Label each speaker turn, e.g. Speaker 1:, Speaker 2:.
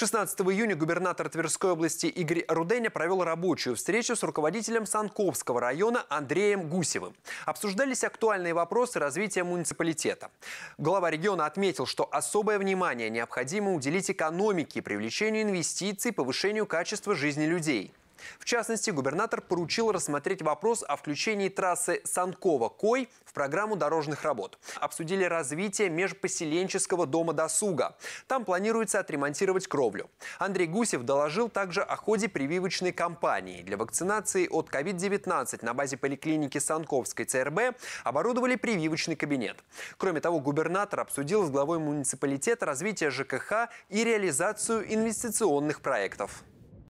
Speaker 1: 16 июня губернатор Тверской области Игорь Руденя провел рабочую встречу с руководителем Санковского района Андреем Гусевым. Обсуждались актуальные вопросы развития муниципалитета. Глава региона отметил, что особое внимание необходимо уделить экономике, привлечению инвестиций, повышению качества жизни людей. В частности, губернатор поручил рассмотреть вопрос о включении трассы Санкова-Кой в программу дорожных работ. Обсудили развитие межпоселенческого дома досуга. Там планируется отремонтировать кровлю. Андрей Гусев доложил также о ходе прививочной кампании. Для вакцинации от COVID-19 на базе поликлиники Санковской ЦРБ оборудовали прививочный кабинет. Кроме того, губернатор обсудил с главой муниципалитета развитие ЖКХ и реализацию инвестиционных проектов.